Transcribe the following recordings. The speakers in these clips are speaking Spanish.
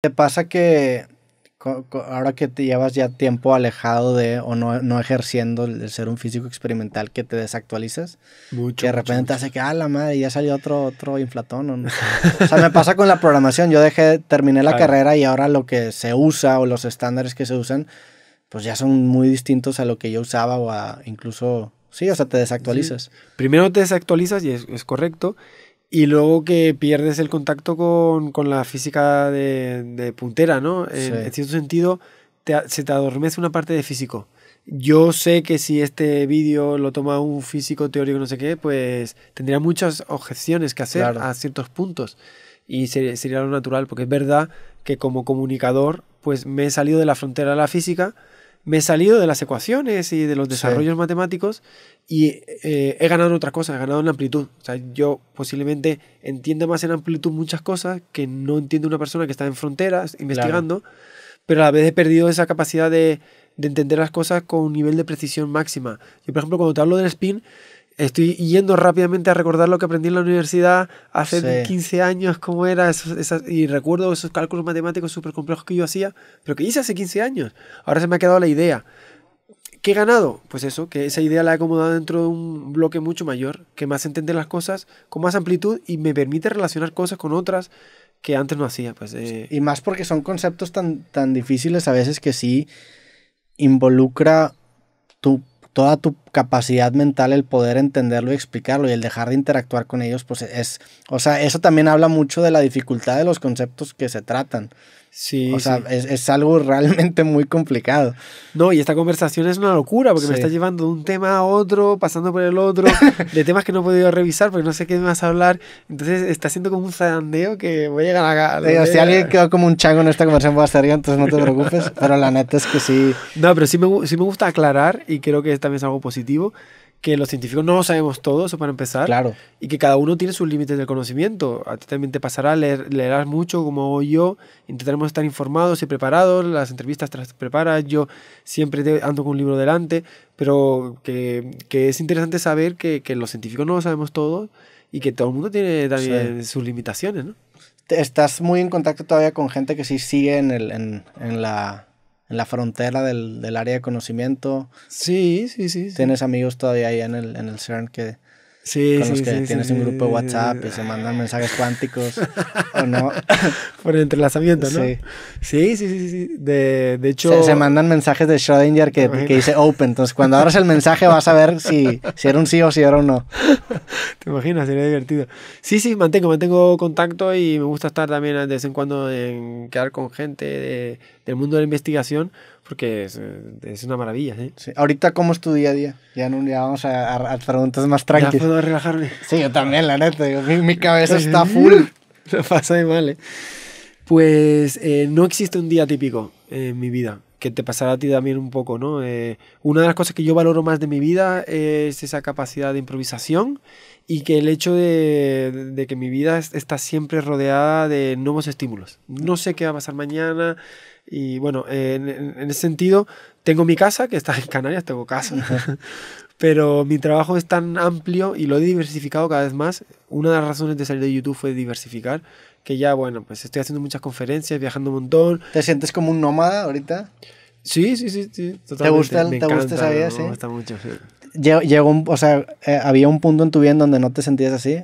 ¿Te pasa que ahora que te llevas ya tiempo alejado de o no, no ejerciendo el ser un físico experimental que te desactualizas? Mucho. Que de repente hace que, ah, la madre, ya salió otro, otro inflatón. O, no. o sea, me pasa con la programación. Yo dejé, terminé la carrera y ahora lo que se usa o los estándares que se usan, pues ya son muy distintos a lo que yo usaba o a incluso... Sí, o sea, te desactualizas. Primero te desactualizas y es correcto. Y luego que pierdes el contacto con, la física de, puntera, ¿no? En, cierto sentido, se te adormece una parte de físico. Yo sé que si este vídeo lo toma un físico teórico, no sé qué, pues tendría muchas objeciones que hacer a ciertos puntos. Y sería, sería lo natural, porque es verdad que como comunicador, pues me he salido de la frontera de la física me he salido de las ecuaciones y de los desarrollos matemáticos y eh, he ganado en otra cosa, he ganado en amplitud. O sea, yo posiblemente entienda más en amplitud muchas cosas que no entiende una persona que está en fronteras investigando, pero a la vez he perdido esa capacidad de, de entender las cosas con un nivel de precisión máxima. Yo, por ejemplo, cuando te hablo del spin, Estoy yendo rápidamente a recordar lo que aprendí en la universidad hace 15 años, cómo era, y recuerdo esos cálculos matemáticos súper complejos que yo hacía, pero que hice hace 15 años. Ahora se me ha quedado la idea. ¿Qué he ganado? Pues eso, que esa idea la he acomodado dentro de un bloque mucho mayor, que más entiende las cosas con más amplitud y me permite relacionar cosas con otras que antes no hacía. Pues, eh. Y más porque son conceptos tan, tan difíciles a veces que sí involucra tu toda tu capacidad mental el poder entenderlo y explicarlo y el dejar de interactuar con ellos, pues es, o sea, eso también habla mucho de la dificultad de los conceptos que se tratan. Sí. O sea, Es, es, algo realmente muy complicado. No, y esta conversación es una locura porque me está llevando de un tema a otro, pasando por el otro, de temas que no he podido revisar porque no sé qué más hablar. Entonces está siendo como un zandeo que voy a llegar a. si alguien quedó como un chango en esta conversación, voy a entonces no te preocupes. pero la neta es que sí. No, pero sí me, sí me gusta aclarar y creo que también es algo positivo que los científicos no lo sabemos todo, eso para empezar. Claro. Y que cada uno tiene sus límites del conocimiento. A ti también te pasará, leer, leerás mucho como yo, intentaremos estar informados y preparados, las entrevistas te las preparas, yo siempre ando con un libro delante, pero que, que es interesante saber que, que, los científicos no lo sabemos todo y que todo el mundo tiene también sus limitaciones, ¿no? Estás muy en contacto todavía con gente que sí sigue en, en, en la en la frontera del, área de conocimiento. Sí, sí, sí. Tienes amigos todavía ahí en el, en el CERN que, Sí, con los que tienes un grupo de WhatsApp y se mandan mensajes cuánticos o no. Por el entrelazamiento, ¿no? Sí, sí, sí, sí. De, de hecho... Se, mandan mensajes de Schrödinger que, que, dice open. Entonces, cuando abras el mensaje vas a ver si, si era un sí o si era un no. Te imaginas, sería divertido. Sí, sí, mantengo, mantengo contacto y me gusta estar también de vez en cuando en quedar con gente del mundo de la investigación porque eh, es, una maravilla. ¿eh? Sí. Ahorita, ¿cómo es tu día a día? Ya, no, ya vamos a, a, preguntas más tranquilas. Ya puedo relajarme. Sí, yo también, la neta. mi, cabeza está full. Lo pasa de mal, ¿eh? Pues eh, no existe un día típico en mi vida. Que te pasará a ti también un poco, ¿no? una de las cosas que yo valoro más de mi vida es esa capacidad de improvisación y que el hecho de, de, que mi vida está siempre rodeada de nuevos estímulos. No sé qué va a pasar mañana, y bueno, en, ese sentido, tengo mi casa, que está en Canarias, tengo casa. pero mi trabajo es tan amplio y lo he diversificado cada vez más. Una de las razones de salir de YouTube fue diversificar, que ya, bueno, pues estoy haciendo muchas conferencias, viajando un montón. ¿Te sientes como un nómada ahorita? Sí, sí, sí, sí totalmente. ¿Te gusta, esa vida, sí? Me gusta mucho. Llegó, o sea, eh, ¿había un punto en tu vida en donde no te sentías así?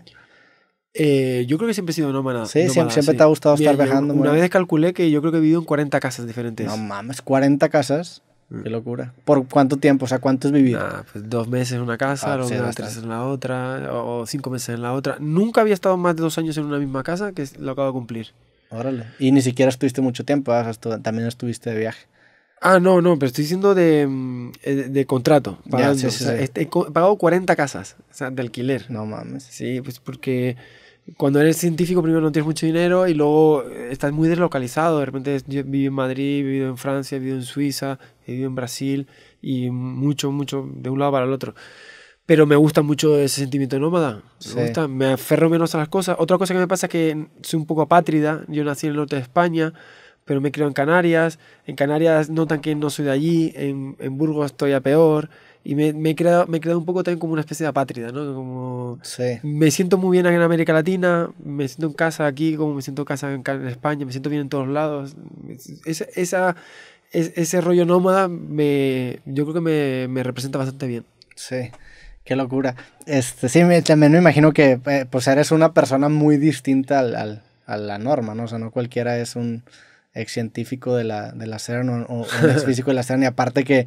Eh, yo creo que siempre he sido nómada. Sí, siempre, te ha gustado estar viajando. Una vez calculé que yo creo que he vivido en 40 casas diferentes. No mames, 40 casas. Mm. Qué locura. ¿Por cuánto tiempo? O sea, ¿cuánto has vivido? Ah, pues dos meses en una casa, luego ah, tres en la otra, o cinco meses en la otra. Nunca había estado más de dos años en una misma casa, que lo acabo de cumplir. Órale. Y ni siquiera estuviste mucho tiempo, ah, también estuviste de viaje. Ah, no, no, pero estoy siendo mm, eh, de, de, contrato. Este, he pagado 40 casas o sea, de alquiler. No mames. Sí, pues porque cuando eres científico primero no tienes mucho dinero y luego estás muy deslocalizado. De repente yo vivo en Madrid, he vivido en Francia, he vivido en Suiza, he vivido en Brasil y mucho, mucho de un lado para el otro. Pero me gusta mucho ese sentimiento de nómada. Me aferro menos a las cosas. Otra cosa que me pasa es que soy un poco apátrida. Yo nací en el norte de España, pero me creo en Canarias. En Canarias notan que no soy de allí. En, en Burgos estoy a peor. Y me, he creado, me he creado un poco también como una especie de apátrida, ¿no? Como sí. Me siento muy bien aquí en América Latina, me siento en casa aquí, como me siento en casa en, España, me siento bien en todos lados. Esa, esa, ese rollo nómada me, yo creo que me, me representa bastante bien. Sí. Qué locura. Este, sí, me, también me imagino que eh, pues eres una persona muy distinta al, al, a la norma, ¿no? O sea, no cualquiera es un ex científico de la, de la CERN o, un ex físico de la CERN. Y aparte que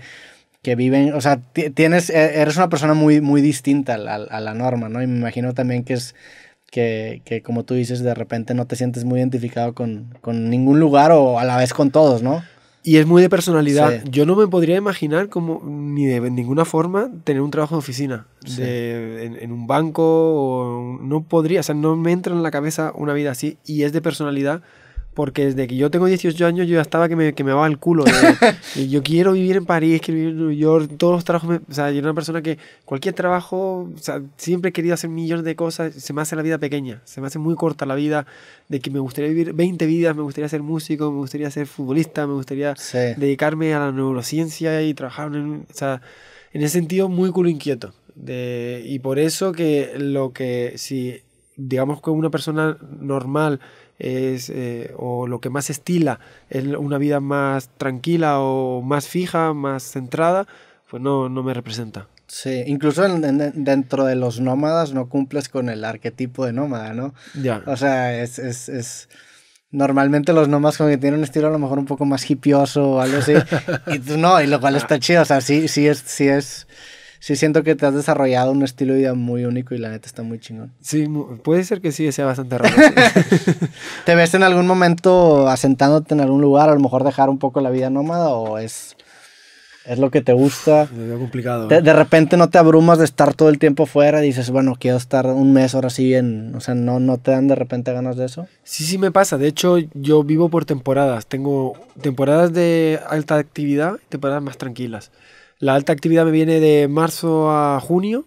que viven, o sea, tienes, e, eres una persona muy, muy distinta a, la norma, ¿no? Y me imagino también que es que, como tú dices, de repente no te sientes muy identificado con, ningún lugar o a la vez con todos, ¿no? Y es muy de personalidad. Yo no me podría imaginar como ni de ninguna forma tener un trabajo de oficina, en, un banco, no podría, o sea, no me entra en la cabeza una vida así y es de personalidad porque desde que yo tengo 18 años yo ya estaba que me, que me el culo. yo quiero vivir en París, quiero vivir en Nueva York, todos los trabajos, o sea, yo era una persona que cualquier trabajo, o sea, siempre he querido hacer millones de cosas, se me hace la vida pequeña, se me hace muy corta la vida, de que me gustaría vivir 20 vidas, me gustaría ser músico, me gustaría ser futbolista, me gustaría dedicarme a la neurociencia y trabajar en, o sea, en ese sentido muy culo inquieto. y por eso que lo que digamos que una persona normal es, eh, o lo que más estila es una vida más tranquila o más fija, más centrada, pues no, me representa. Sí, incluso dentro de los nómadas no cumples con el arquetipo de nómada, ¿no? Ya. O sea, es, Normalmente los nómadas como que tienen un estilo a lo mejor un poco más hipioso o algo así. y tú no, y lo cual está chido. O sea, sí, sí es, sí es sí siento que te has desarrollado un estilo de vida muy único y la neta está muy chingón. Sí, puede ser que sí, sea bastante raro. ¿Te ves en algún momento asentándote en algún lugar, a lo mejor dejar un poco la vida nómada o es... Es lo que te gusta. Es complicado. ¿eh? De, repente no te abrumas de estar todo el tiempo fuera. y Dices, bueno, quiero estar un mes ahora sí en. O sea, ¿no, ¿no te dan de repente ganas de eso? Sí, sí me pasa. De hecho, yo vivo por temporadas. Tengo temporadas de alta actividad y temporadas más tranquilas. La alta actividad me viene de marzo a junio.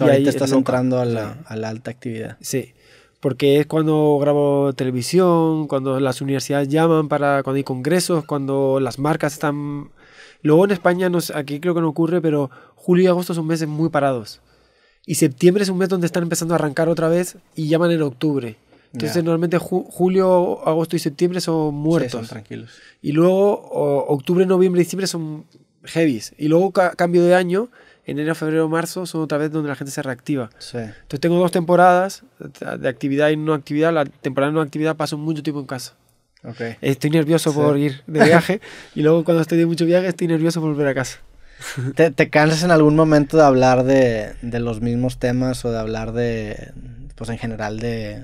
O ahí te estás entrando a la, alta actividad. Sí, porque es cuando grabo televisión, cuando las universidades llaman para cuando hay congresos, cuando las marcas están... Luego en España, aquí creo que no ocurre, pero julio y agosto son meses muy parados. Y septiembre es un mes donde están empezando a arrancar otra vez y llaman en octubre. Entonces normalmente julio, agosto y septiembre son muertos. tranquilos. Y luego octubre, noviembre y diciembre son heavies. Y luego cambio de año, enero, febrero, marzo, son otra vez donde la gente se reactiva. Entonces tengo dos temporadas de actividad y no actividad. La temporada no actividad paso mucho tiempo en casa. Estoy nervioso por ir de viaje y luego cuando estoy de mucho viaje estoy nervioso por volver a casa. ¿Te, cansas en algún momento de hablar de los mismos temas o de hablar de, pues en general de,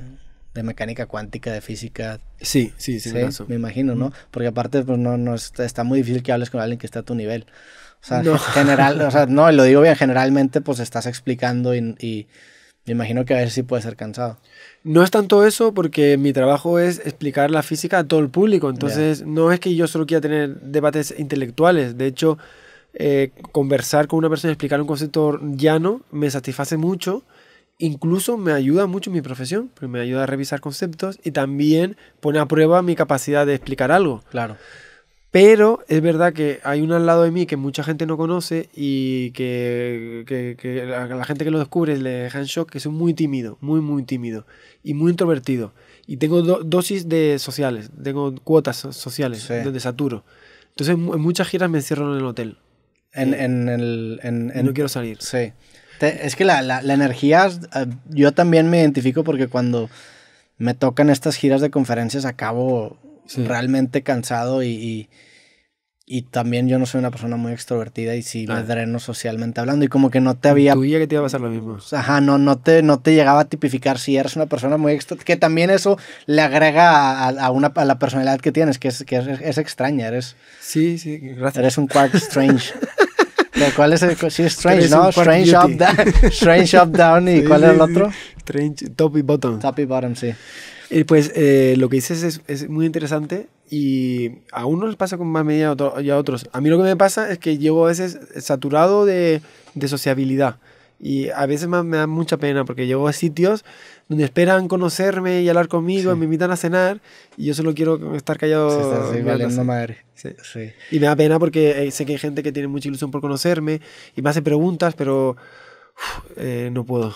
de mecánica cuántica, de física. Sí, sí, sí, me imagino, ¿no? Porque aparte, pues no, no está, muy difícil que hables con alguien que está a tu nivel. O sea, general, o sea, no, lo digo bien, generalmente pues estás explicando y, me imagino que a veces si puede ser cansado. No es tanto eso porque mi trabajo es explicar la física a todo el público, entonces no es que yo solo quiera tener debates intelectuales, de hecho, eh, conversar con una persona y explicar un concepto llano me satisface mucho incluso me ayuda mucho en mi profesión, porque me ayuda a revisar conceptos y también pone a prueba mi capacidad de explicar algo. Claro. Pero es verdad que hay un al lado de mí que mucha gente no conoce y que, la gente que lo descubre le deja en shock, que soy muy tímido, muy, muy tímido y muy introvertido. Y tengo dosis de sociales, tengo cuotas sociales donde saturo. Entonces en muchas giras me encierro en el hotel. En, eh, en el, no quiero salir. Sí es que la, energía, eh, yo también me identifico porque cuando me tocan estas giras de conferencias acabo realmente cansado y, y, también yo no soy una persona muy extrovertida y si me ah. dreno socialmente hablando y como que no te había... que te iba a pasar lo mismo. Ajá, no, no, te, no te llegaba a tipificar si eres una persona muy extrovertida, que también eso le agrega a, una, a la personalidad que tienes, que es, que es, es extraña, eres... Sí, sí, gracias. Eres un quark strange. ¿Cuál es el? Sí, Strange, ¿no? Strange up, down, strange up, Down. ¿Y cuál es el otro? top y Bottom. Top y Bottom, sí. Y pues eh, lo que dices es, muy interesante y a unos les pasa con más medida y a otros. A mí lo que me pasa es que llego a veces saturado de sociabilidad. Y a veces me, da mucha pena porque llego a sitios donde esperan conocerme y hablar conmigo, me invitan a cenar y yo solo quiero estar callado. Sí, Y me da pena porque eh, sé que hay gente que tiene mucha ilusión por conocerme y me hace preguntas, pero eh, no puedo.